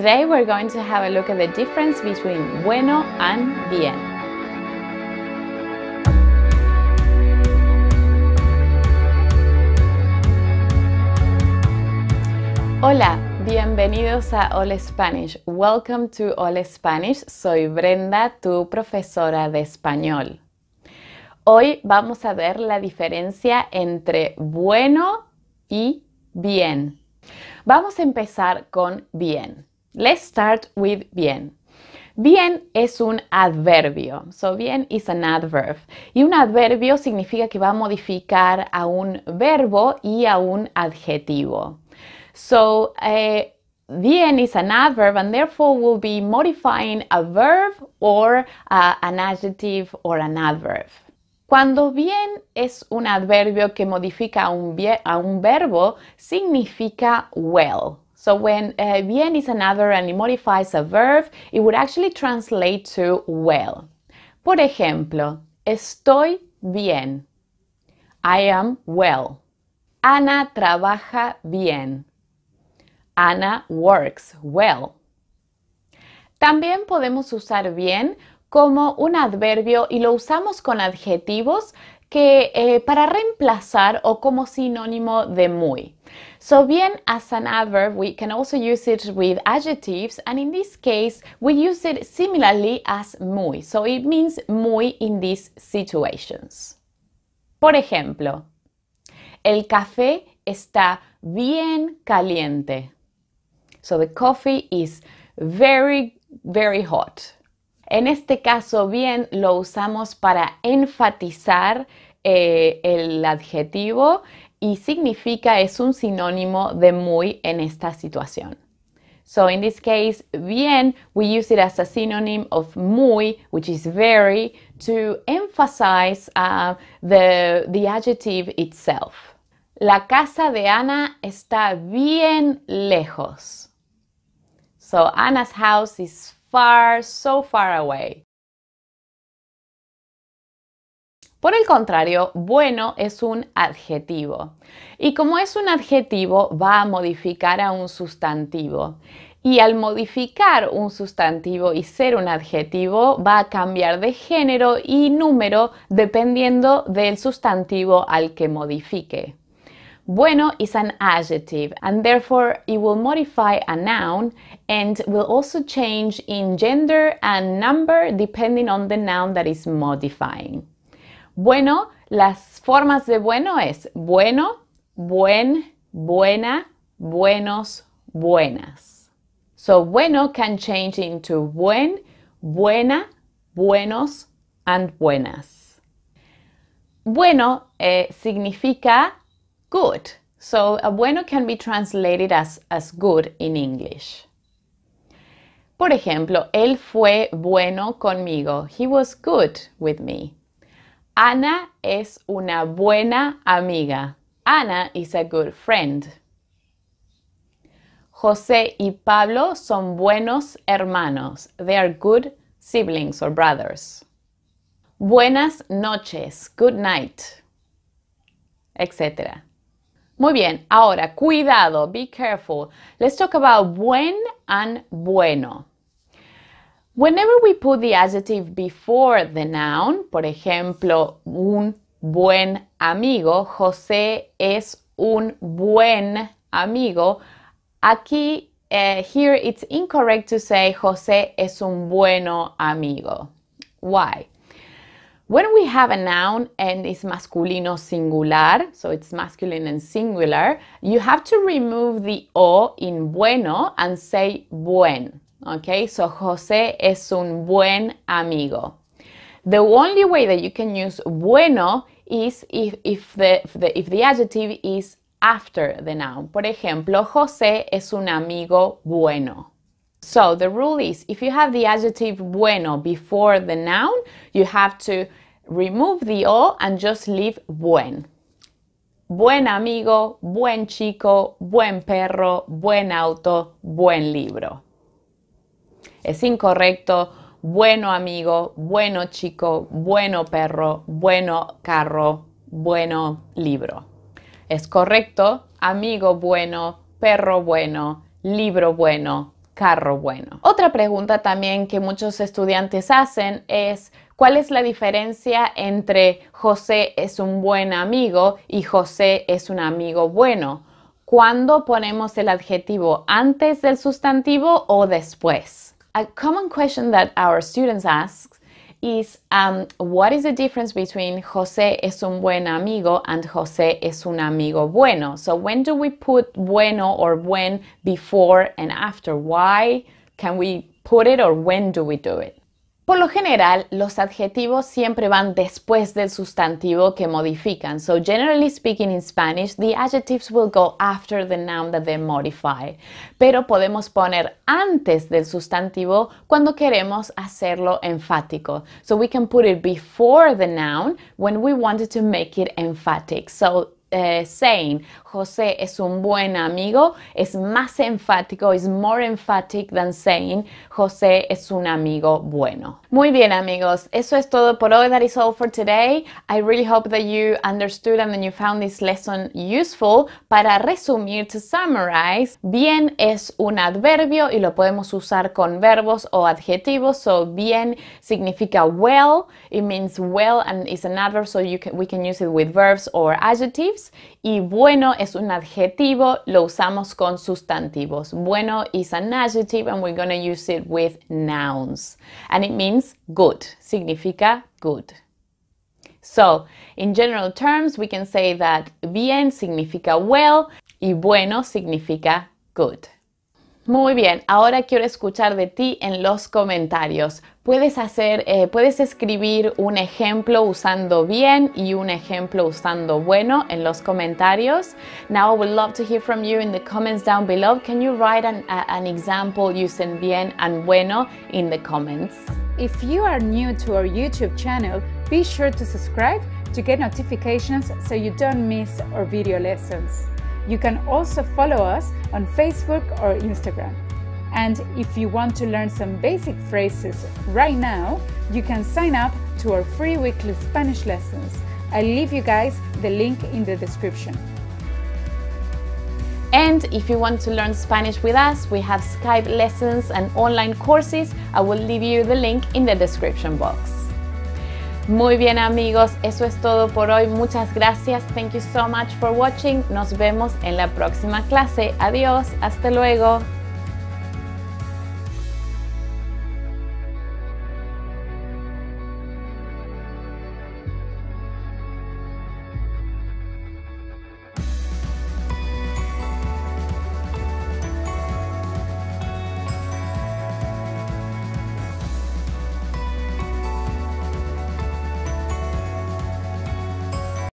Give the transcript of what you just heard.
Today we're going to have a look at the difference between bueno and bien. Hola, bienvenidos a All Spanish. Welcome to All Spanish. Soy Brenda, tu profesora de español. Hoy vamos a ver la diferencia entre bueno y bien. Vamos a empezar con bien. Let's start with bien. Bien es un adverbio. So, bien is an adverb. Y un adverbio significa que va a modificar a un verbo y a un adjetivo. So, eh, bien is an adverb and therefore will be modifying a verb or uh, an adjective or an adverb. Cuando bien es un adverbio que modifica a un, a un verbo, significa well. So when bien is another and it modifies a verb, it would actually translate to well. Por ejemplo, estoy bien. I am well. Ana trabaja bien. Ana works well. También podemos usar bien como un adverbio y lo usamos con adjetivos eh, para reemplazar o como sinónimo de muy. So bien as an adverb, we can also use it with adjectives, and in this case, we use it similarly as muy. So it means muy in these situations. Por ejemplo, el café está bien caliente. So the coffee is very, very hot. En este caso, bien lo usamos para enfatizar eh, el adjetivo y significa es un sinónimo de muy en esta situación. So in this case, bien, we use it as a synonym of muy, which is very, to emphasize uh, the, adjective itself. La casa de Ana está bien lejos. So Ana's house is far, so far away. Por el contrario, bueno es un adjetivo. Y como es un adjetivo, va a modificar a un sustantivo. Y al modificar un sustantivo y ser un adjetivo, va a cambiar de género y número dependiendo del sustantivo al que modifique. Bueno is an adjective, and therefore it will modify a noun and will also change in gender and number depending on the noun that is modifying. Bueno, las formas de bueno es bueno, buen, buena, buenos, buenas. So bueno can change into buen, buena, buenos and buenas. Bueno eh, significa good. So bueno can be translated as, as good in English. Por ejemplo, él fue bueno conmigo. He was good with me. Ana es una buena amiga. Ana is a good friend. José y Pablo son buenos hermanos. They are good siblings or brothers. Buenas noches, good night, etcétera. Muy bien, ahora cuidado, be careful. Let's talk about buen and bueno. Whenever we put the adjective before the noun, por ejemplo, un buen amigo, José es un buen amigo, aquí, uh, here it's incorrect to say José es un bueno amigo. Why? When we have a noun and it's masculino singular, so it's masculine and singular, you have to remove the o in bueno and say buen. Okay, so José es un buen amigo. The only way that you can use bueno is if, if, the, if, the, adjective is after the noun. Por ejemplo, José es un amigo bueno. So the rule is if you have the adjective bueno before the noun, you have to remove the o and just leave buen. Buen amigo, buen chico, buen perro, buen auto, buen libro es incorrecto, bueno amigo, bueno chico, bueno perro, bueno carro, bueno libro. Es correcto, amigo bueno, perro bueno, libro bueno, carro bueno. Otra pregunta también que muchos estudiantes hacen es ¿cuál es la diferencia entre José es un buen amigo y José es un amigo bueno? ¿Cuándo ponemos el adjetivo antes del sustantivo o después? A common question that our students ask is um, what is the difference between Jose es un buen amigo and Jose es un amigo bueno? So when do we put bueno or when before and after? Why can we put it or when do we do it? Por lo general, los adjetivos siempre van después del sustantivo que modifican. So, generally speaking in Spanish, the adjectives will go after the noun that they modify. Pero podemos poner antes del sustantivo cuando queremos hacerlo enfático. So, we can put it before the noun when we wanted to make it emphatic. So, saying, eh, José es un buen amigo, es más enfático, es more emphatic than saying, José es un amigo bueno. Muy bien amigos, eso es todo por hoy. That is all for today. I really hope that you understood and that you found this lesson useful. Para resumir, to summarize, bien es un adverbio y lo podemos usar con verbos o adjetivos. So bien significa well, it means well and is an adverb, so we can use it with verbs or adjectives. y bueno es un adjetivo, lo usamos con sustantivos. Bueno is an adjective and we're going to use it with nouns. And it means good, significa good. So, in general terms, we can say that bien significa well y bueno significa good. Muy bien, ahora quiero escuchar de ti en los comentarios. Puedes hacer, eh, puedes escribir un ejemplo usando bien y un ejemplo usando bueno en los comentarios. Now I would love to hear from you in the comments down below. Can you write an, an example using bien and bueno in the comments? If you are new to our YouTube channel, be sure to subscribe to get notifications so you don't miss our video lessons. You can also follow us on Facebook or Instagram. And if you want to learn some basic phrases right now, you can sign up to our free weekly Spanish lessons. I'll leave you guys the link in the description. And if you want to learn Spanish with us, we have Skype lessons and online courses. I will leave you the link in the description box. Muy bien amigos, eso es todo por hoy. Muchas gracias. Thank you so much for watching. Nos vemos en la próxima clase. Adiós, hasta luego.